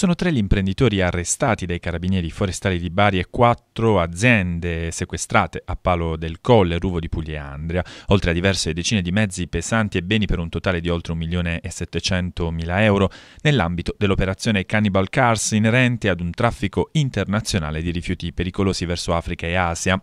Sono tre gli imprenditori arrestati dai carabinieri forestali di Bari e quattro aziende sequestrate a Palo del Colle, Ruvo di Pugliandria, oltre a diverse decine di mezzi pesanti e beni per un totale di oltre 1.700.000 euro nell'ambito dell'operazione Cannibal Cars inerente ad un traffico internazionale di rifiuti pericolosi verso Africa e Asia.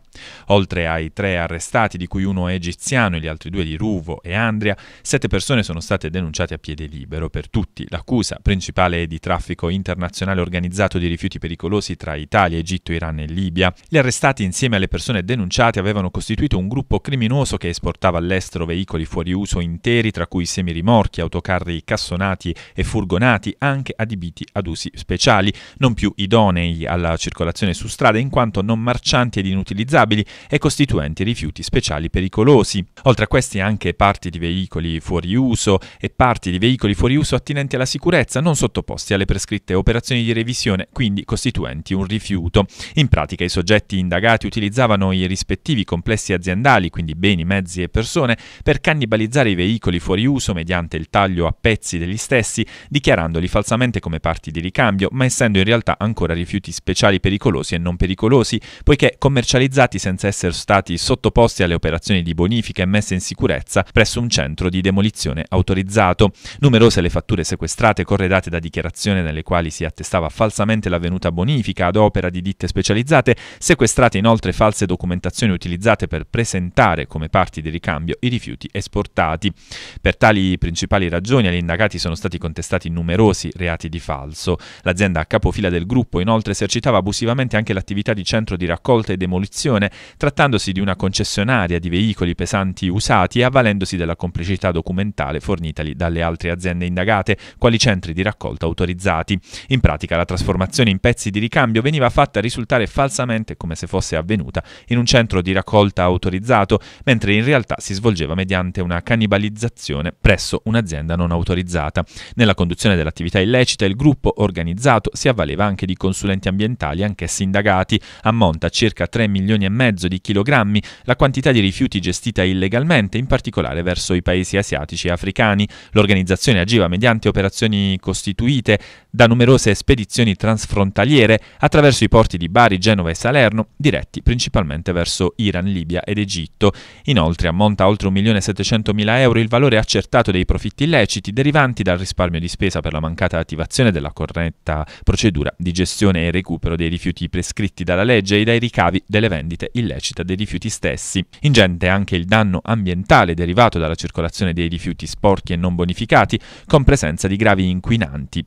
Oltre ai tre arrestati, di cui uno è egiziano e gli altri due di Ruvo e Andria, sette persone sono state denunciate a piede libero. Per tutti l'accusa principale è di traffico internazionale internazionale organizzato di rifiuti pericolosi tra Italia, Egitto, Iran e Libia. Gli arrestati insieme alle persone denunciate avevano costituito un gruppo criminoso che esportava all'estero veicoli fuori uso interi, tra cui semirimorchi, autocarri cassonati e furgonati, anche adibiti ad usi speciali, non più idonei alla circolazione su strada in quanto non marcianti ed inutilizzabili e costituenti rifiuti speciali pericolosi. Oltre a questi anche parti di veicoli fuori uso e parti di veicoli fuori uso attinenti alla sicurezza non sottoposti alle prescritte operazioni di revisione, quindi costituenti un rifiuto. In pratica i soggetti indagati utilizzavano i rispettivi complessi aziendali, quindi beni, mezzi e persone, per cannibalizzare i veicoli fuori uso mediante il taglio a pezzi degli stessi, dichiarandoli falsamente come parti di ricambio, ma essendo in realtà ancora rifiuti speciali pericolosi e non pericolosi, poiché commercializzati senza essere stati sottoposti alle operazioni di bonifica e messa in sicurezza presso un centro di demolizione autorizzato. Numerose le fatture sequestrate corredate da dichiarazioni nelle quali quali si attestava falsamente l'avvenuta bonifica ad opera di ditte specializzate, sequestrate inoltre false documentazioni utilizzate per presentare come parti di ricambio i rifiuti esportati. Per tali principali ragioni agli indagati sono stati contestati numerosi reati di falso. L'azienda capofila del gruppo inoltre esercitava abusivamente anche l'attività di centro di raccolta e demolizione, trattandosi di una concessionaria di veicoli pesanti usati e avvalendosi della complicità documentale fornitagli dalle altre aziende indagate, quali centri di raccolta autorizzati. In pratica la trasformazione in pezzi di ricambio veniva fatta risultare falsamente come se fosse avvenuta in un centro di raccolta autorizzato, mentre in realtà si svolgeva mediante una cannibalizzazione presso un'azienda non autorizzata. Nella conduzione dell'attività illecita il gruppo organizzato si avvaleva anche di consulenti ambientali, anch'essi indagati, ammonta circa 3 milioni e mezzo di chilogrammi la quantità di rifiuti gestita illegalmente, in particolare verso i paesi asiatici e africani. L'organizzazione agiva mediante operazioni costituite da numerosi numerose spedizioni transfrontaliere attraverso i porti di Bari, Genova e Salerno, diretti principalmente verso Iran, Libia ed Egitto. Inoltre ammonta oltre 1.700.000 euro il valore accertato dei profitti illeciti derivanti dal risparmio di spesa per la mancata attivazione della corretta procedura di gestione e recupero dei rifiuti prescritti dalla legge e dai ricavi delle vendite illecite dei rifiuti stessi. Ingente anche il danno ambientale derivato dalla circolazione dei rifiuti sporchi e non bonificati, con presenza di gravi inquinanti.